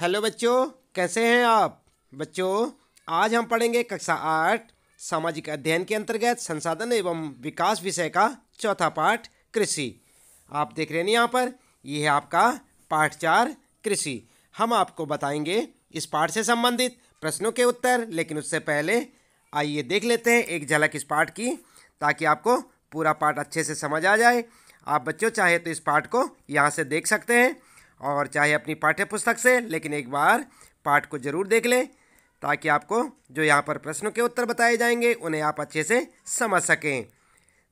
hello बच्चों कैसे हैं आप बच्चों आज हम पढ़ेंगे कक्षा आठ सामाजिक अध्ययन के अंतर्गत संसाधन एवं विकास विषय का चौथा पाठ कृषि आप देख रहे हैं यहाँ पर यह है आपका पाठ चार कृषि हम आपको बताएंगे इस पाठ से संबंधित प्रश्नों के उत्तर लेकिन उससे पहले आइए देख लेते हैं एक झलक इस पाठ की ताकि आपको पूरा पाठ अच्छे से समझ आ जाए आप बच्चों चाहे तो इस पाठ को यहाँ से देख सकते हैं और चाहे अपनी पाठ्य पुस्तक से लेकिन एक बार पाठ को जरूर देख लें ताकि आपको जो यहाँ पर प्रश्नों के उत्तर बताए जाएंगे उन्हें आप अच्छे से समझ सकें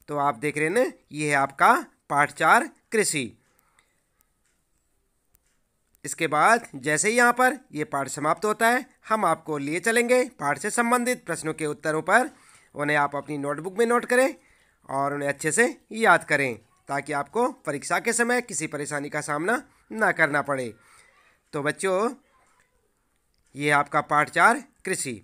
तो आप देख रहे हैं ये है आपका पाठ चार कृषि इसके बाद जैसे ही यहाँ पर ये पाठ समाप्त होता है हम आपको लिए चलेंगे पाठ से संबंधित प्रश्नों के उत्तरों पर उन्हें आप अपनी नोटबुक में नोट करें और उन्हें अच्छे से याद करें ताकि आपको परीक्षा के समय किसी परेशानी का सामना ना करना पड़े तो बच्चों ये आपका पाठ चार कृषि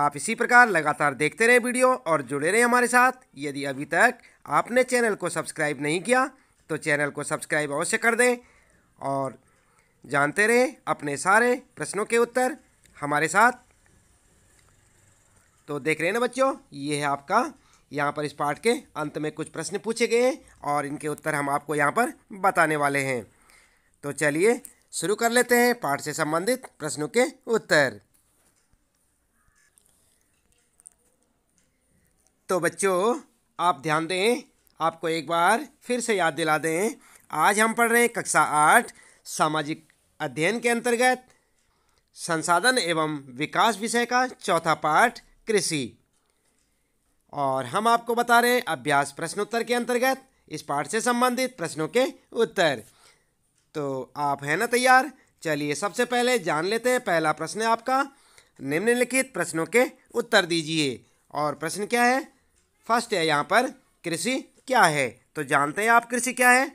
आप इसी प्रकार लगातार देखते रहें वीडियो और जुड़े रहें हमारे साथ यदि अभी तक आपने चैनल को सब्सक्राइब नहीं किया तो चैनल को सब्सक्राइब अवश्य कर दें और जानते रहें अपने सारे प्रश्नों के उत्तर हमारे साथ तो देख रहे हैं ना बच्चों ये है आपका यहाँ पर इस पाठ के अंत में कुछ प्रश्न पूछे गए हैं और इनके उत्तर हम आपको यहाँ पर बताने वाले हैं तो चलिए शुरू कर लेते हैं पाठ से संबंधित प्रश्नों के उत्तर तो बच्चों आप ध्यान दें आपको एक बार फिर से याद दिला दें आज हम पढ़ रहे हैं कक्षा आठ सामाजिक अध्ययन के अंतर्गत संसाधन एवं विकास विषय का चौथा पाठ कृषि और हम आपको बता रहे हैं अभ्यास प्रश्नोत्तर के अंतर्गत इस पाठ से संबंधित प्रश्नों के उत्तर तो आप हैं ना तैयार चलिए सबसे पहले जान लेते हैं पहला प्रश्न है आपका निम्नलिखित प्रश्नों के उत्तर दीजिए और प्रश्न क्या है फर्स्ट है यहाँ पर कृषि क्या है तो जानते हैं आप कृषि क्या है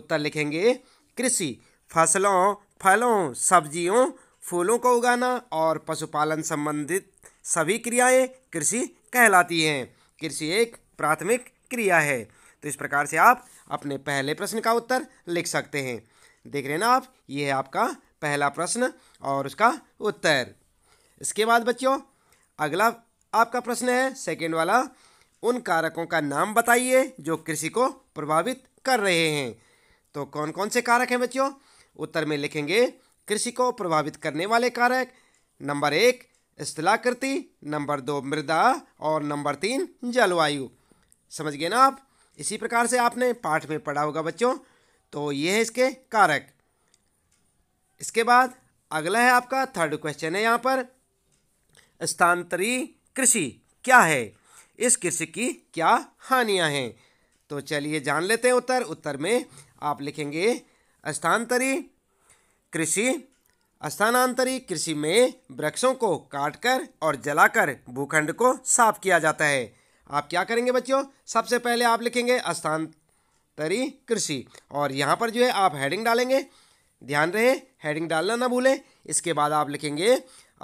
उत्तर लिखेंगे कृषि फसलों फलों सब्जियों फूलों को उगाना और पशुपालन संबंधित सभी क्रियाएं कृषि कहलाती हैं कृषि एक प्राथमिक क्रिया है तो इस प्रकार से आप अपने पहले प्रश्न का उत्तर लिख सकते हैं देख रहे ना आप ये है आपका पहला प्रश्न और उसका उत्तर इसके बाद बच्चों अगला आपका प्रश्न है सेकेंड वाला उन कारकों का नाम बताइए जो कृषि को प्रभावित कर रहे हैं तो कौन कौन से कारक हैं बच्चों उत्तर में लिखेंगे कृषि को प्रभावित करने वाले कारक नंबर एक स्थलाकृति नंबर दो मृदा और नंबर तीन जलवायु समझ गए ना आप इसी प्रकार से आपने पाठ में पढ़ा होगा बच्चों तो ये है इसके कारक इसके बाद अगला है आपका थर्ड क्वेश्चन है यहाँ पर स्थानांतरी कृषि क्या है इस कृषि की क्या हानियाँ हैं तो चलिए जान लेते हैं उत्तर उत्तर में आप लिखेंगे स्थानांतरी कृषि स्थानांतरित कृषि में वृक्षों को काटकर और जलाकर भूखंड को साफ किया जाता है आप क्या करेंगे बच्चों सबसे पहले आप लिखेंगे स्थानांतरी कृषि और यहाँ पर जो है आप हेडिंग डालेंगे ध्यान रहे हेडिंग डालना ना भूलें इसके बाद आप लिखेंगे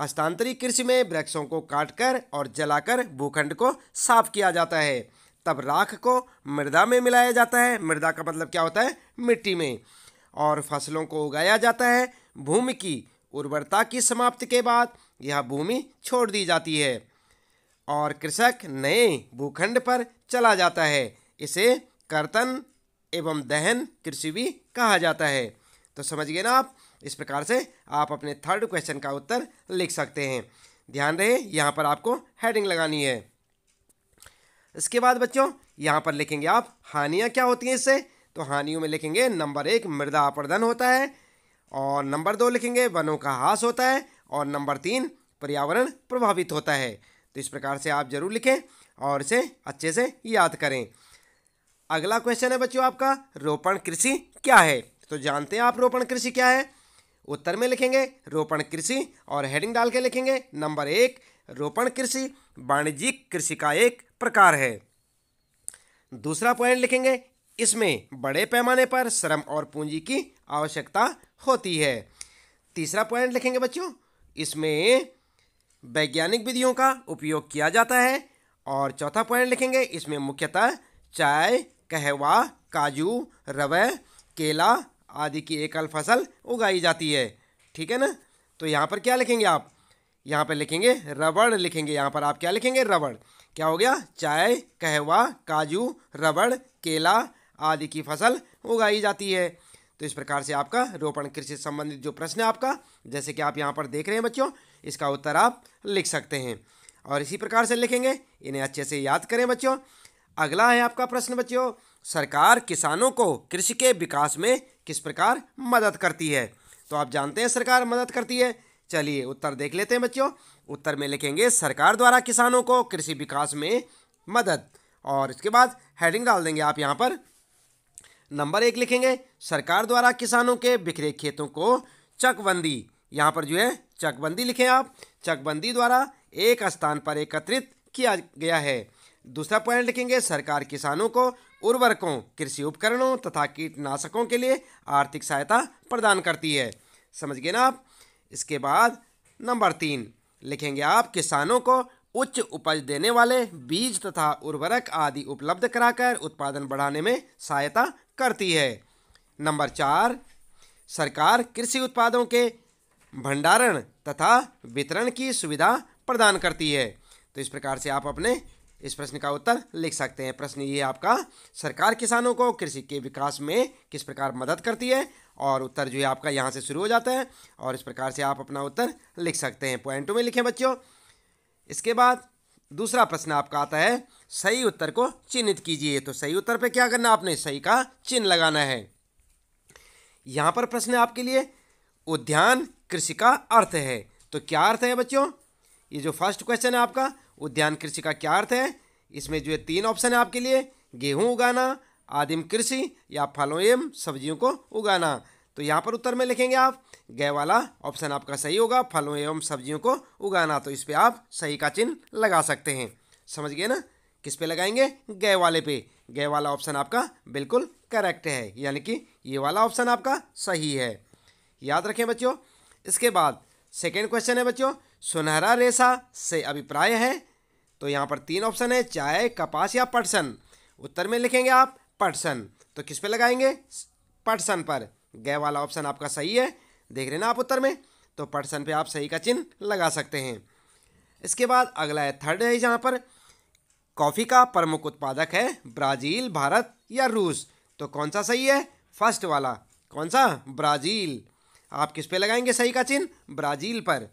स्थानांतरित कृषि में वृक्षों को काटकर और जलाकर भूखंड को साफ किया जाता है तब राख को मृदा में मिलाया जाता है मृदा का मतलब क्या होता है मिट्टी में और फसलों को उगाया जाता है भूमि की उर्वरता की समाप्ति के बाद यह भूमि छोड़ दी जाती है और कृषक नए भूखंड पर चला जाता है इसे कर्तन एवं दहन कृषि भी कहा जाता है तो समझ गए ना आप इस प्रकार से आप अपने थर्ड क्वेश्चन का उत्तर लिख सकते हैं ध्यान रहे यहाँ पर आपको हेडिंग लगानी है इसके बाद बच्चों यहाँ पर लिखेंगे आप हानियाँ क्या होती हैं इससे तो हानियों में लिखेंगे नंबर एक मृदा अपर्दन होता है और नंबर दो लिखेंगे वनों का हास होता है और नंबर तीन पर्यावरण प्रभावित होता है तो इस प्रकार से आप जरूर लिखें और इसे अच्छे से याद करें अगला क्वेश्चन है बच्चों आपका रोपण कृषि क्या है तो जानते हैं आप रोपण कृषि क्या है उत्तर में लिखेंगे रोपण कृषि और हेडिंग डाल के लिखेंगे नंबर एक रोपण कृषि वाणिज्यिक कृषि का एक प्रकार है दूसरा पॉइंट लिखेंगे इसमें बड़े पैमाने पर श्रम और पूंजी की आवश्यकता होती है तीसरा पॉइंट लिखेंगे बच्चों इसमें वैज्ञानिक विधियों का उपयोग किया जाता है और चौथा पॉइंट लिखेंगे इसमें मुख्यतः चाय कहवा काजू रवे केला आदि की एकल फसल उगाई जाती है ठीक है ना तो यहाँ पर क्या लिखेंगे आप यहाँ पर लिखेंगे रबड़ लिखेंगे यहाँ पर आप क्या लिखेंगे रबड़ क्या हो गया चाय कहवा काजू रबड़ केला आदि की फसल उगाई जाती है तो इस प्रकार से आपका रोपण कृषि संबंधित जो प्रश्न है आपका जैसे कि आप यहाँ पर देख रहे हैं बच्चों इसका उत्तर आप लिख सकते हैं और इसी प्रकार से लिखेंगे इन्हें अच्छे से याद करें बच्चों अगला है आपका प्रश्न बच्चों सरकार किसानों को कृषि के विकास में किस प्रकार मदद करती है तो आप जानते हैं सरकार मदद करती है चलिए उत्तर देख लेते हैं बच्चों उत्तर में लिखेंगे सरकार द्वारा किसानों को कृषि विकास में मदद और इसके बाद हेडिंग डाल देंगे आप यहाँ पर नंबर एक लिखेंगे सरकार द्वारा किसानों के बिखरे खेतों को चकबंदी यहाँ पर जो है चकबंदी लिखें आप चकबंदी द्वारा एक स्थान पर एकत्रित किया गया है दूसरा पॉइंट लिखेंगे सरकार किसानों को उर्वरकों कृषि उपकरणों तथा कीटनाशकों के लिए आर्थिक सहायता प्रदान करती है समझ गए ना आप इसके बाद नंबर तीन लिखेंगे आप किसानों को उच्च उपज देने वाले बीज तथा उर्वरक आदि उपलब्ध कराकर उत्पादन बढ़ाने में सहायता करती है नंबर चार सरकार कृषि उत्पादों के भंडारण तथा वितरण की सुविधा प्रदान करती है तो इस प्रकार से आप अपने इस प्रश्न का उत्तर लिख सकते हैं प्रश्न ये आपका सरकार किसानों को कृषि के विकास में किस प्रकार मदद करती है और उत्तर जो है आपका यहाँ से शुरू हो जाता है और इस प्रकार से आप अपना उत्तर लिख सकते हैं पॉइंट टू में लिखें बच्चों इसके बाद दूसरा प्रश्न आपका आता है सही उत्तर को चिन्हित कीजिए तो सही उत्तर पे क्या करना आपने सही का चिन्ह लगाना है यहां पर प्रश्न आपके लिए उद्यान कृषि का अर्थ है तो क्या अर्थ है बच्चों ये जो फर्स्ट क्वेश्चन है आपका उद्यान कृषि का क्या अर्थ है इसमें जो है तीन ऑप्शन है आपके लिए गेहूं उगाना आदिम कृषि या फलों एवं सब्जियों को उगाना तो यहां पर उत्तर में लिखेंगे आप गय वाला ऑप्शन आपका सही होगा फलों एवं सब्जियों को उगाना तो इस पर आप सही का चिन्ह लगा सकते हैं समझ गए ना किस पे लगाएंगे गय वाले पे गय वाला ऑप्शन आपका बिल्कुल करेक्ट है यानी कि ये वाला ऑप्शन आपका सही है याद रखें बच्चों इसके बाद सेकेंड क्वेश्चन है बच्चों सुनहरा रेशा से अभिप्राय है तो यहाँ पर तीन ऑप्शन है चाय कपास या पटसन उत्तर में लिखेंगे आप पटसन तो किस पे लगाएंगे पटसन पर गय वाला ऑप्शन आपका सही है देख रहे ना आप उत्तर में तो पर्सन पे आप सही का चिन्ह लगा सकते हैं इसके बाद अगला है थर्ड है जहाँ पर कॉफ़ी का प्रमुख उत्पादक है ब्राज़ील भारत या रूस तो कौन सा सही है फर्स्ट वाला कौन सा ब्राज़ील आप किस पे लगाएंगे सही का चिन्ह ब्राज़ील पर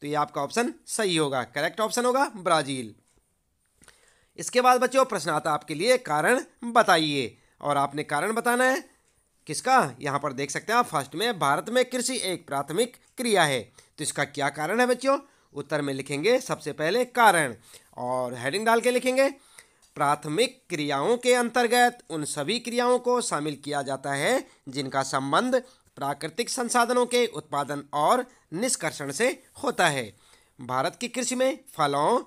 तो ये आपका ऑप्शन सही होगा करेक्ट ऑप्शन होगा ब्राज़ील इसके बाद बच्चों प्रश्न आता आपके लिए कारण बताइए और आपने कारण बताना है किसका यहाँ पर देख सकते हैं आप फर्स्ट में भारत में कृषि एक प्राथमिक क्रिया है तो इसका क्या कारण है बच्चों उत्तर में लिखेंगे सबसे पहले कारण और हेडिंग डाल के लिखेंगे प्राथमिक क्रियाओं के अंतर्गत उन सभी क्रियाओं को शामिल किया जाता है जिनका संबंध प्राकृतिक संसाधनों के उत्पादन और निष्कर्षण से होता है भारत की कृषि में फलों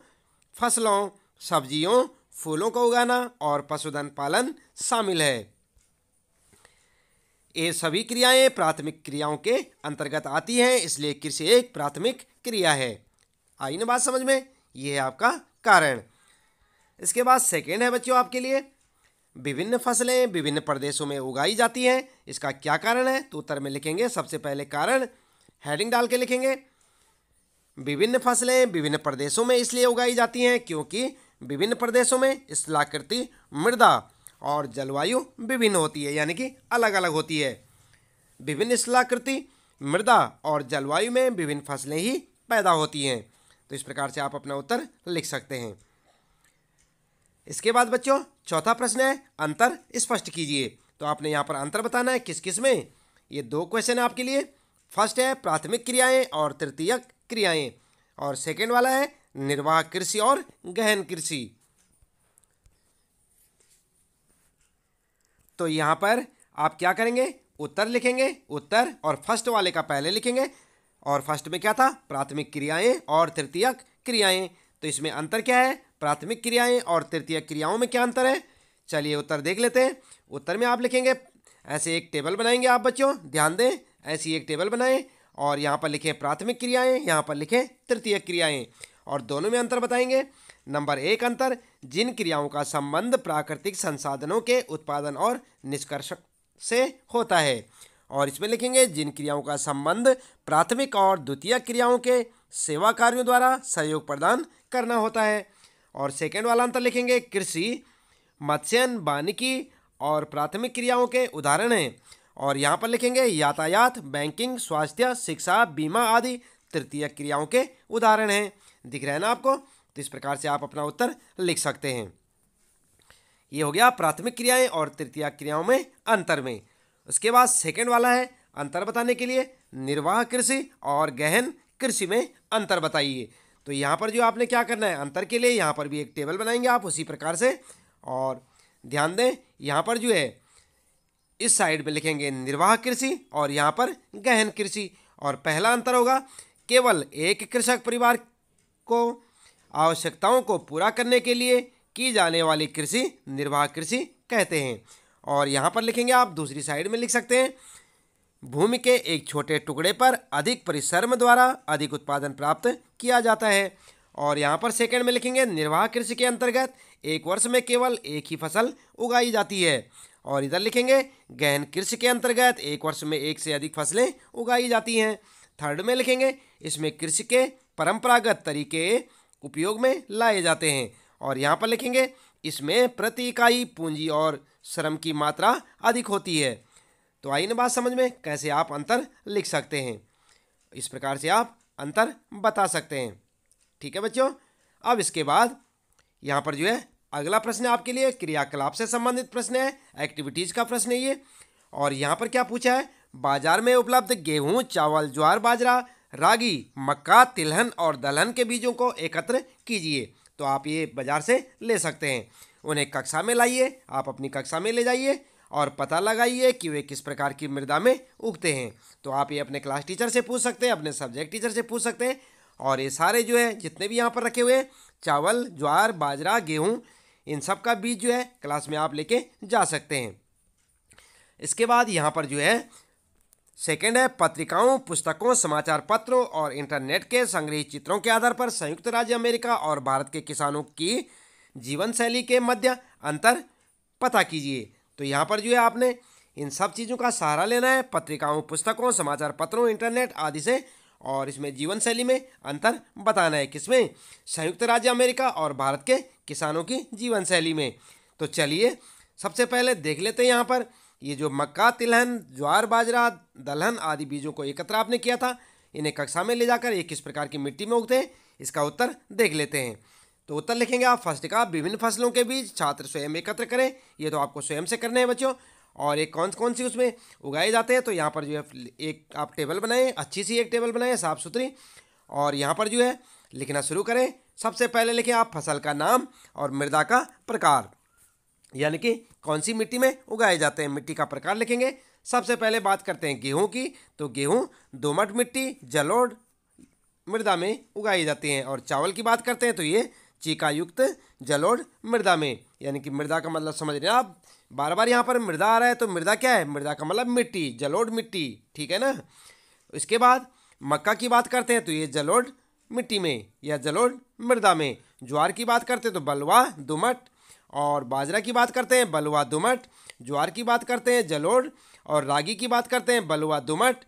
फसलों सब्जियों फूलों को उगाना और पशुधन पालन शामिल है ये सभी क्रियाएं प्राथमिक क्रियाओं के अंतर्गत आती हैं इसलिए कृषि एक प्राथमिक क्रिया है आई ना बात समझ में ये है आपका कारण इसके बाद सेकेंड है बच्चों आपके लिए विभिन्न फसलें विभिन्न प्रदेशों में उगाई जाती हैं इसका क्या कारण है तो उत्तर में लिखेंगे सबसे पहले कारण हेडिंग डाल के लिखेंगे विभिन्न फसलें विभिन्न प्रदेशों में इसलिए उगाई जाती हैं क्योंकि विभिन्न प्रदेशों में स्थलाकृति मृदा और जलवायु विभिन्न होती है यानी कि अलग अलग होती है विभिन्न शिलाकृति मृदा और जलवायु में विभिन्न फसलें ही पैदा होती हैं तो इस प्रकार से आप अपना उत्तर लिख सकते हैं इसके बाद बच्चों चौथा प्रश्न है अंतर स्पष्ट कीजिए तो आपने यहाँ पर अंतर बताना है किस किस में ये दो क्वेश्चन है आपके लिए फर्स्ट है प्राथमिक क्रियाएं और तृतीयक क्रियाएं और सेकेंड वाला है निर्वाह कृषि और गहन कृषि तो यहाँ पर आप क्या करेंगे उत्तर लिखेंगे उत्तर और फर्स्ट वाले का पहले लिखेंगे और फर्स्ट में क्या था प्राथमिक क्रियाएं और तृतीयक क्रियाएं तो इसमें अंतर क्या है प्राथमिक क्रियाएं और तृतीय क्रियाओं में क्या अंतर है चलिए उत्तर देख लेते हैं उत्तर में आप लिखेंगे ऐसे एक टेबल बनाएंगे आप बच्चों ध्यान दें ऐसी एक टेबल बनाएं और यहाँ पर लिखें प्राथमिक क्रियाएं यहाँ पर लिखें तृतीय क्रियाएं और दोनों में अंतर बताएंगे नंबर एक अंतर जिन क्रियाओं का संबंध प्राकृतिक संसाधनों के उत्पादन और निष्कर्ष से होता है और इसमें लिखेंगे जिन क्रियाओं का संबंध प्राथमिक और द्वितीय क्रियाओं के सेवा कार्यों द्वारा सहयोग प्रदान करना होता है और सेकेंड वाला अंतर लिखेंगे कृषि मत्स्यन वानिकी और प्राथमिक क्रियाओं के उदाहरण हैं और यहाँ पर लिखेंगे यातायात बैंकिंग स्वास्थ्य शिक्षा बीमा आदि तृतीय क्रियाओं के उदाहरण हैं दिख रहे हैं ना आपको तो इस प्रकार से आप अपना उत्तर लिख सकते हैं ये हो गया प्राथमिक क्रियाएं और तृतीय क्रियाओं में अंतर में उसके बाद सेकेंड वाला है अंतर बताने के लिए निर्वाह कृषि और गहन कृषि में अंतर बताइए तो यहाँ पर जो आपने क्या करना है अंतर के लिए यहाँ पर भी एक टेबल बनाएंगे आप उसी प्रकार से और ध्यान दें यहाँ पर जो है इस साइड में लिखेंगे निर्वाह कृषि और यहाँ पर गहन कृषि और पहला अंतर होगा केवल एक कृषक परिवार को आवश्यकताओं को पूरा करने के लिए की जाने वाली कृषि निर्वाह कृषि कहते हैं और यहाँ पर लिखेंगे आप दूसरी साइड में लिख सकते हैं भूमि के एक छोटे टुकड़े पर अधिक परिश्रम द्वारा अधिक उत्पादन प्राप्त किया जाता है और यहाँ पर सेकंड में लिखेंगे निर्वाह कृषि के अंतर्गत एक वर्ष में केवल एक ही फसल उगाई जाती है और इधर लिखेंगे गहन कृषि के अंतर्गत एक वर्ष में एक से अधिक फसलें उगाई जाती हैं थर्ड में लिखेंगे इसमें कृषि के परंपरागत तरीके उपयोग में लाए जाते हैं और यहाँ पर लिखेंगे इसमें प्रति इकाई पूंजी और श्रम की मात्रा अधिक होती है तो आई ना बात समझ में कैसे आप अंतर लिख सकते हैं इस प्रकार से आप अंतर बता सकते हैं ठीक है बच्चों अब इसके बाद यहाँ पर जो है अगला प्रश्न आपके लिए क्रियाकलाप से संबंधित प्रश्न है एक्टिविटीज़ का प्रश्न है ये और यहाँ पर क्या पूछा है बाजार में उपलब्ध गेहूँ चावल ज्वार बाजरा रागी मक्का तिलहन और दलहन के बीजों को एकत्र कीजिए तो आप ये बाज़ार से ले सकते हैं उन्हें कक्षा में लाइए आप अपनी कक्षा में ले जाइए और पता लगाइए कि वे किस प्रकार की मृदा में उगते हैं तो आप ये अपने क्लास टीचर से पूछ सकते हैं अपने सब्जेक्ट टीचर से पूछ सकते हैं और ये सारे जो है जितने भी यहाँ पर रखे हुए हैं चावल ज्वार बाजरा गेहूँ इन सब का बीज जो है क्लास में आप लेके जा सकते हैं इसके बाद यहाँ पर जो है सेकेंड है पत्रिकाओं पुस्तकों समाचार पत्रों और इंटरनेट के संग्रहित चित्रों के आधार पर संयुक्त राज्य अमेरिका और भारत के किसानों की जीवन शैली के मध्य अंतर पता कीजिए तो यहाँ पर जो है आपने इन सब चीज़ों का सहारा लेना है पत्रिकाओं पुस्तकों समाचार पत्रों इंटरनेट आदि से और इसमें जीवन शैली में अंतर बताना है किसमें संयुक्त राज्य अमेरिका और भारत के किसानों की जीवन शैली में तो चलिए सबसे पहले देख लेते हैं यहाँ पर ये जो मक्का तिलहन ज्वार बाजरा दलहन आदि बीजों को एकत्र आपने किया था इन्हें कक्षा में ले जाकर ये किस प्रकार की मिट्टी में उगते हैं इसका उत्तर देख लेते हैं तो उत्तर लिखेंगे आप फर्स्ट का विभिन्न फसलों के बीज छात्र स्वयं एकत्र करें ये तो आपको स्वयं से करने हैं बच्चों और एक कौन कौन सी उसमें उगाए जाते हैं तो यहाँ पर जो है एक आप टेबल बनाएं अच्छी सी एक टेबल बनाएं साफ़ सुथरी और यहाँ पर जो है लिखना शुरू करें सबसे पहले लिखें आप फसल का नाम और मृदा का प्रकार यानी कि कौन सी मिट्टी में उगाए जाते हैं मिट्टी का प्रकार लिखेंगे सबसे पहले बात करते हैं गेहूं की तो गेहूं दोमट मिट्टी जलोड़ मृदा में उगाई जाती हैं और चावल की बात करते हैं तो ये चीकायुक्त जलोड़ मृदा में यानी कि मृदा का मतलब समझ रहे हैं आप बार बार यहाँ पर मृदा आ रहा है तो मृदा क्या है मृदा का मतलब मिट्टी जलोड़ मिट्टी ठीक है ना इसके बाद मक्का की बात करते हैं तो ये जलोड़ मिट्टी में या जलोड़ मृदा में ज्वार की बात करते हैं तो बलवा दुमट और बाजरा की बात करते हैं बलुआ दुमट ज्वार की बात करते हैं जलोड़ और रागी की बात करते हैं बलुआ दुमट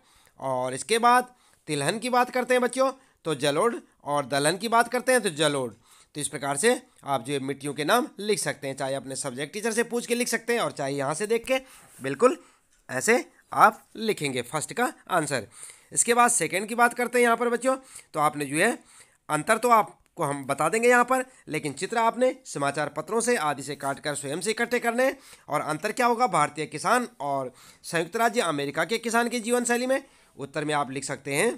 और इसके बाद तिलहन की बात करते हैं बच्चों तो जलोड़ और दलहन की बात करते हैं तो जलोड़ तो इस प्रकार से आप जो मिट्टियों के नाम लिख सकते हैं चाहे अपने सब्जेक्ट टीचर से पूछ के लिख सकते हैं और चाहे यहाँ से देख के बिल्कुल ऐसे आप लिखेंगे फर्स्ट का आंसर इसके बाद सेकेंड की बात करते हैं यहाँ पर बच्चों तो आपने जो है अंतर तो आप को हम बता देंगे यहाँ पर लेकिन चित्र आपने समाचार पत्रों से आदि से काटकर स्वयं से इकट्ठे करने और अंतर क्या होगा भारतीय किसान और संयुक्त राज्य अमेरिका के किसान की जीवन शैली में उत्तर में आप लिख सकते हैं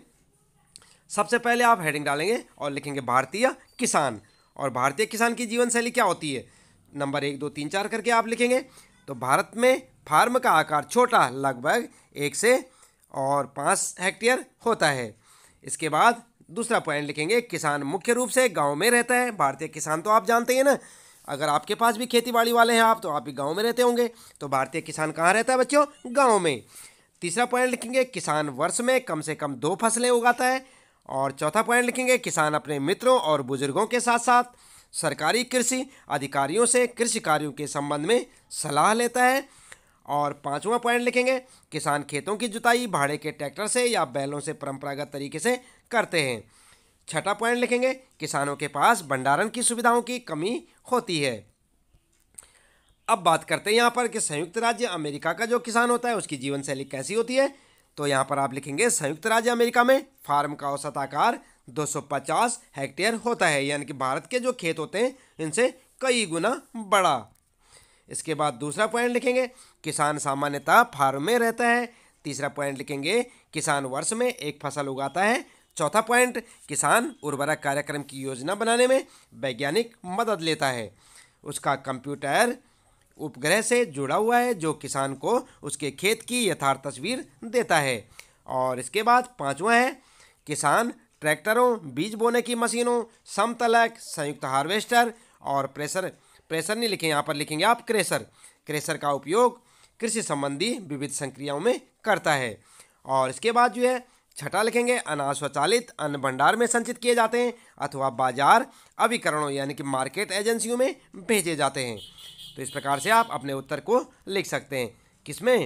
सबसे पहले आप हेडिंग डालेंगे और लिखेंगे भारतीय किसान और भारतीय किसान की जीवन शैली क्या होती है नंबर एक दो तीन चार करके आप लिखेंगे तो भारत में फार्म का आकार छोटा लगभग एक से और पाँच हेक्टेयर होता है इसके बाद दूसरा पॉइंट लिखेंगे किसान मुख्य रूप से गाँव में रहता है भारतीय किसान तो आप जानते हैं ना अगर आपके पास भी खेती बाड़ी वाले हैं आप तो आप भी गाँव में रहते होंगे तो भारतीय किसान कहाँ रहता है बच्चों गाँव में तीसरा पॉइंट लिखेंगे किसान वर्ष में कम से कम दो फसलें उगाता है और चौथा पॉइंट लिखेंगे किसान अपने मित्रों और बुजुर्गों के साथ साथ सरकारी कृषि अधिकारियों से कृषि कार्यों के संबंध में सलाह लेता है और पांचवा पॉइंट लिखेंगे किसान खेतों की जुताई भाड़े के ट्रैक्टर से या बैलों से परंपरागत तरीके से करते हैं छठा पॉइंट लिखेंगे किसानों के पास भंडारण की सुविधाओं की कमी होती है अब बात करते हैं यहाँ पर कि संयुक्त राज्य अमेरिका का जो किसान होता है उसकी जीवन शैली कैसी होती है तो यहाँ पर आप लिखेंगे संयुक्त राज्य अमेरिका में फार्म का औसत आकार 250 हेक्टेयर होता है यानी कि भारत के जो खेत होते हैं इनसे कई गुना बड़ा इसके बाद दूसरा पॉइंट लिखेंगे किसान सामान्यतः फार्म में रहता है तीसरा पॉइंट लिखेंगे किसान वर्ष में एक फसल उगाता है चौथा पॉइंट किसान उर्वरक कार्यक्रम की योजना बनाने में वैज्ञानिक मदद लेता है उसका कंप्यूटर उपग्रह से जुड़ा हुआ है जो किसान को उसके खेत की यथार्थ तस्वीर देता है और इसके बाद पाँचवा है किसान ट्रैक्टरों बीज बोने की मशीनों समतलक संयुक्त हार्वेस्टर और प्रेशर प्रेशर नहीं लिखे यहाँ पर लिखेंगे आप क्रेशर क्रेशर का उपयोग कृषि संबंधी विविध संक्रियाओं में करता है और इसके बाद जो है छठा लिखेंगे अनाज स्वचालित अन्न भंडार में संचित किए जाते हैं अथवा बाजार अभिकरणों यानी कि मार्केट एजेंसियों में भेजे जाते हैं तो इस प्रकार से आप अपने उत्तर को लिख सकते हैं किसमें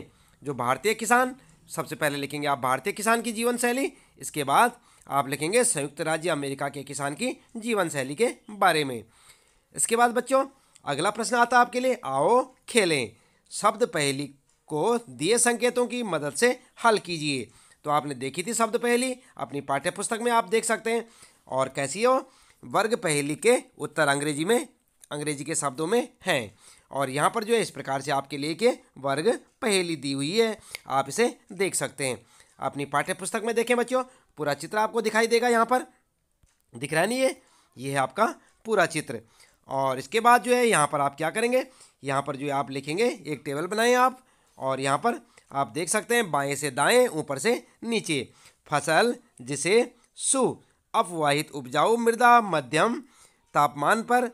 जो भारतीय किसान सबसे पहले लिखेंगे आप भारतीय किसान की जीवन शैली इसके बाद आप लिखेंगे संयुक्त राज्य अमेरिका के किसान की जीवन शैली के बारे में इसके बाद बच्चों अगला प्रश्न आता है आपके लिए आओ खेलें शब्द पहली को दिए संकेतों की मदद से हल कीजिए तो आपने देखी थी शब्द पहेली अपनी पाठ्यपुस्तक में आप देख सकते हैं और कैसी हो वर्ग पहेली के उत्तर अंग्रेजी में अंग्रेजी के शब्दों में हैं और यहाँ पर जो है इस प्रकार से आपके लिए के वर्ग पहेली दी हुई है आप इसे देख सकते हैं अपनी पाठ्य पुस्तक में देखें बच्चों पूरा चित्र आपको दिखाई देगा यहाँ पर दिख रहा नहीं है ये है आपका पूरा चित्र और इसके बाद जो है यहाँ पर आप क्या करेंगे यहाँ पर जो है आप लिखेंगे एक टेबल बनाएं आप और यहाँ पर आप देख सकते हैं बाएं से दाएं ऊपर से नीचे फसल जिसे सु अपवाहित उपजाऊ मृदा मध्यम तापमान पर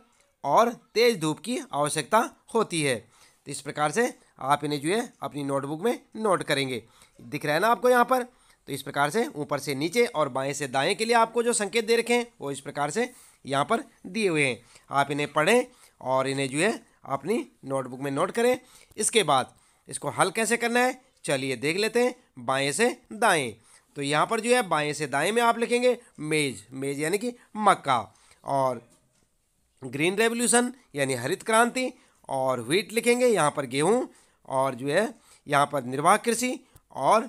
और तेज़ धूप की आवश्यकता होती है तो इस प्रकार से आप इन्हें जो है अपनी नोटबुक में नोट करेंगे दिख रहा है ना आपको यहाँ पर तो इस प्रकार से ऊपर से नीचे और बाएं से दाएं के लिए आपको जो संकेत दे रखे हैं वो इस प्रकार से यहाँ पर दिए हुए हैं आप इन्हें पढ़ें और इन्हें जो है अपनी नोटबुक में नोट करें इसके बाद इसको हल कैसे करना है चलिए देख लेते हैं बाएं से दाएं तो यहाँ पर जो है बाएं से दाएं में आप लिखेंगे मेज मेज यानी कि मक्का और ग्रीन रेवोल्यूशन यानी हरित क्रांति और व्हीट लिखेंगे यहाँ पर गेहूँ और जो है यहाँ पर निर्वाह कृषि और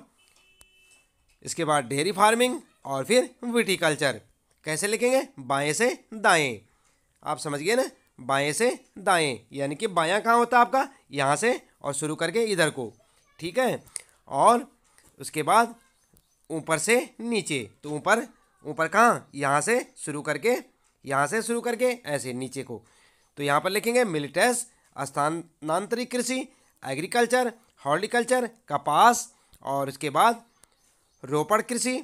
इसके बाद डेयरी फार्मिंग और फिर विटिकल्चर कैसे लिखेंगे बाएं से दाएं आप समझ गए ना बाएं से दाएं यानी कि बायां कहाँ होता है आपका यहाँ से और शुरू करके इधर को ठीक है और उसके बाद ऊपर से नीचे तो ऊपर ऊपर कहाँ यहाँ से शुरू करके यहाँ से शुरू करके ऐसे नीचे को तो यहाँ पर लिखेंगे मिलिटेस स्थानांतरिक कृषि एग्रीकल्चर हॉर्टिकल्चर कपास और उसके बाद रोपड़ कृषि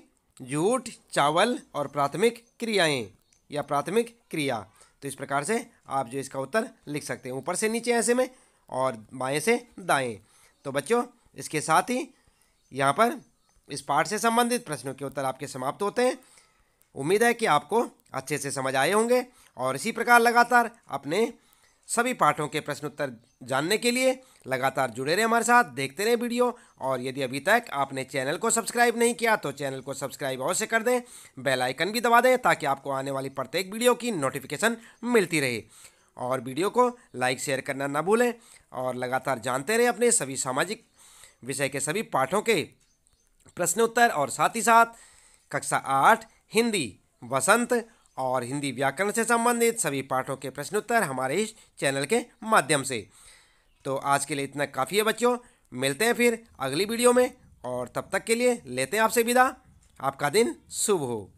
जूट चावल और प्राथमिक क्रियाएं या प्राथमिक क्रिया तो इस प्रकार से आप जो इसका उत्तर लिख सकते हैं ऊपर से नीचे ऐसे में और बाएँ से दाएँ तो बच्चों इसके साथ ही यहाँ पर इस पाठ से संबंधित प्रश्नों के उत्तर आपके समाप्त होते हैं उम्मीद है कि आपको अच्छे से समझ आए होंगे और इसी प्रकार लगातार अपने सभी पाठों के प्रश्नोत्तर जानने के लिए लगातार जुड़े रहें हमारे साथ देखते रहें वीडियो और यदि अभी तक आपने चैनल को सब्सक्राइब नहीं किया तो चैनल को सब्सक्राइब अवश्य कर दें बेल आइकन भी दबा दें ताकि आपको आने वाली प्रत्येक वीडियो की नोटिफिकेशन मिलती रहे और वीडियो को लाइक शेयर करना ना भूलें और लगातार जानते रहें अपने सभी सामाजिक विषय के सभी पाठों के प्रश्नोत्तर और साथ ही साथ कक्षा आठ हिंदी वसंत और हिंदी व्याकरण से संबंधित सभी पाठों के प्रश्नोत्तर हमारे इस चैनल के माध्यम से तो आज के लिए इतना काफ़ी है बच्चों मिलते हैं फिर अगली वीडियो में और तब तक के लिए लेते हैं आपसे विदा आपका दिन शुभ हो